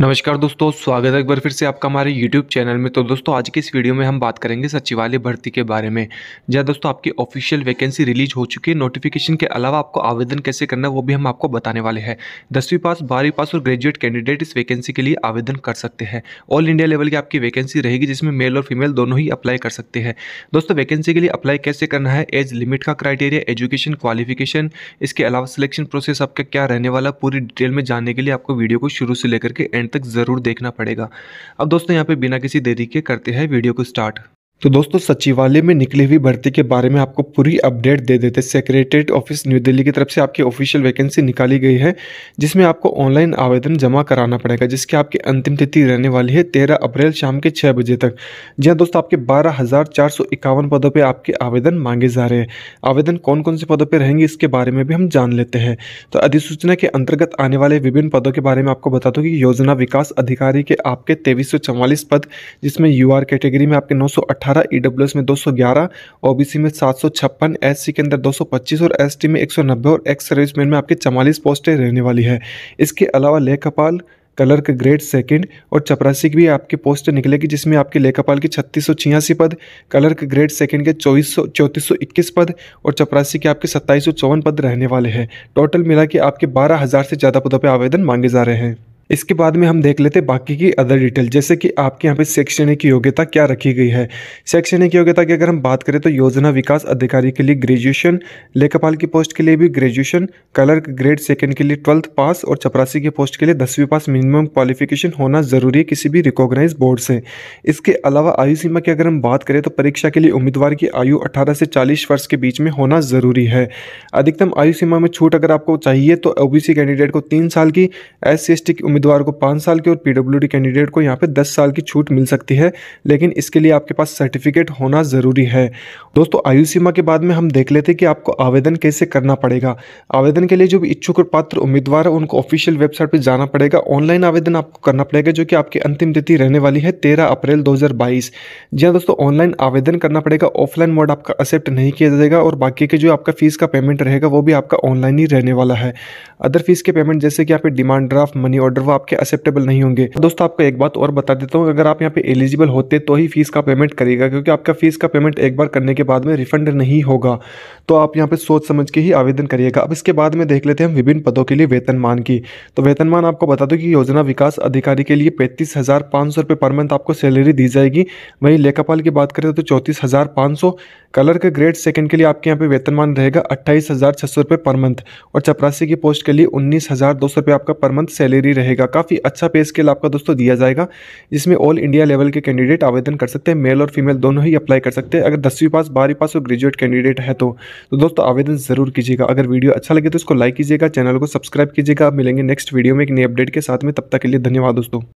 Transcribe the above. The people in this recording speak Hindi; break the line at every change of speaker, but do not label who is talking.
नमस्कार दोस्तों स्वागत है एक बार फिर से आपका हमारे YouTube चैनल में तो दोस्तों आज के इस वीडियो में हम बात करेंगे सचिवालय भर्ती के बारे में जहाँ दोस्तों आपकी ऑफिशियल वैकेंसी रिलीज हो चुकी है नोटिफिकेशन के अलावा आपको आवेदन कैसे करना है वो भी हम आपको बताने वाले हैं दसवीं पास बारहवीं पास और ग्रेजुएट कैंडिडेट इस वैकेंसी के लिए आवेदन कर सकते हैं ऑल इंडिया लेवल की आपकी वैकेंसी रहेगी जिसमें मेल और फीमेल दोनों ही अप्लाई कर सकते हैं दोस्तों वैकेंसी के लिए अप्लाई कैसे करना है एज लिमिट का क्राइटेरिया एजुकेशन क्वालिफिकेशन इसके अलावा सिलेक्शन प्रोसेस आपका क्या रहने वाला पूरी डिटेल में जानने के लिए आपको वीडियो को शुरू से लेकर के एंड एंड तक ज़रूर देखना पड़ेगा अब दोस्तों यहाँ पे बिना किसी देरी के करते हैं वीडियो को स्टार्ट तो दोस्तों सचिवालय में निकली हुई भर्ती के बारे में आपको पूरी अपडेट दे देते सेक्रेटरीट ऑफिस न्यू दिल्ली की तरफ से आपकी ऑफिशियल वैकेंसी निकाली गई है जिसमें आपको ऑनलाइन आवेदन जमा कराना पड़ेगा जिसकी आपकी अंतिम तिथि रहने वाली है तेरह अप्रैल शाम के छः बजे तक जी हाँ दोस्तों आपके बारह पदों पर आपके आवेदन मांगे जा रहे हैं आवेदन कौन कौन से पदों पर रहेंगे इसके बारे में भी हम जान लेते हैं तो अधिसूचना के अंतर्गत आने वाले विभिन्न पदों के बारे में आपको बता दूँ कि योजना विकास अधिकारी के आपके तेईस पद जिसमें यू कैटेगरी में आपके नौ अठारह ई में दो सौ ग्यारह ओबीसी में सात सौ छप्पन एस सी के अंदर दो सौ पच्चीस और एस टी में एक सौ नब्बे और एक्स सर्विसमैन में आपकी चवालीस पोस्टें रहने वाली है इसके अलावा लेखपाल कलर्क ग्रेड सेकंड और चपरासी की भी आपकी पोस्ट निकलेगी जिसमें आपके लेखापाल की छत्तीस सौ छियासी पद कलर्क ग्रेड सेकंड के चौबीस सौ सौ इक्कीस पद और चपरासी के आपके सत्ताईस सौ चौवन पद रहने वाले हैं टोटल मिला के आपके बारह हज़ार से ज़्यादा पदों पर आवेदन मांगे जा रहे हैं इसके बाद में हम देख लेते बाकी की अदर डिटेल जैसे कि आपके यहाँ पे शैक्षणिक योग्यता क्या रखी गई है शैक्षणिक योग्यता की अगर हम बात करें तो योजना विकास अधिकारी के लिए ग्रेजुएशन लेखापाल की पोस्ट के लिए भी ग्रेजुएशन क्लर्क ग्रेड सेकंड के लिए ट्वेल्थ पास और चपरासी की पोस्ट के लिए दसवीं पास मिनिमम क्वालिफिकेशन होना जरूरी है किसी भी रिकॉग्नाइज बोर्ड से इसके अलावा आयु सीमा की अगर हम बात करें तो परीक्षा के लिए उम्मीदवार की आयु अठारह से चालीस वर्ष के बीच में होना जरूरी है अधिकतम आयु सीमा में छूट अगर आपको चाहिए तो ओबीसी कैंडिडेट को तीन साल की एस सी उम्मीदवार को पाँच साल की और पीडब्ल्यूडी कैंडिडेट को यहाँ पे दस साल की छूट मिल सकती है लेकिन इसके लिए आपके पास सर्टिफिकेट होना ज़रूरी है दोस्तों आयु सीमा के बाद में हम देख लेते हैं कि आपको आवेदन कैसे करना पड़ेगा आवेदन के लिए जो भी इच्छुक और पात्र उम्मीदवार है उनको ऑफिशियल वेबसाइट पर जाना पड़ेगा ऑनलाइन आवेदन आपको करना पड़ेगा जो कि आपकी अंतिम तिथि रहने वाली है तेरह अप्रैल दो जी हाँ दोस्तों ऑनलाइन आवेदन करना पड़ेगा ऑफलाइन मोड आपका एक्सेप्ट नहीं किया जाएगा और बाकी के जो आपका फीस का पेमेंट रहेगा वो भी आपका ऑनलाइन ही रहने वाला है अदर फीस के पेमेंट जैसे कि आप डिमांड ड्राफ्ट मनी ऑर्डर वो आपके एक्सेप्टेबल नहीं होंगे दोस्तों आपको एक बात और बता देता हूँ अगर आप यहाँ पे एलिजिबल होते तो ही फीस का पेमेंट करेगा क्योंकि आपका फीस का पेमेंट एक बार करने के बाद में रिफंड नहीं होगा तो आप यहाँ पे सोच समझ के ही आवेदन करिएगा अब इसके बाद में देख लेते हैं हम विभिन्न पदों के लिए वेतनमान की तो वेतनमान आपको बता दो कि योजना विकास अधिकारी के लिए पैंतीस हज़ार पर मंथ आपको सैलरी दी जाएगी वहीं लेखापाल की बात करें तो चौंतीस हज़ार पाँच सौ कलर के ग्रेड सेकंड के लिए आपके यहाँ पे वेतनमान रहेगा अट्ठाईस हज़ार छः सौ रुपये पर मंथ और चपरासी की पोस्ट के लिए उन्नीस हज़ार दो सौ रुपये आपका पर मंथ सैलरी रहेगा बनेगा काफ़ी अच्छा पे स्केल आपका दोस्तों दिया जाएगा जिसमें ऑल इंडिया लेवल के कैंडिडेट आवेदन कर सकते हैं मेल और फीमेल दोनों ही अप्लाई कर सकते हैं अगर दसवीं पास बारहवीं पास और ग्रेजुएट कैंडिडेट है तो, तो दोस्तों आवेदन ज़रूर कीजिएगा अगर वीडियो अच्छा लगे तो इसको लाइक कीजिएगा चैनल को सब्सक्राइब कीजिएगा मिलेंगे नेक्स्ट वीडियो में एक नई अपडेट के साथ में तब तक के लिए धन्यवाद दोस्तों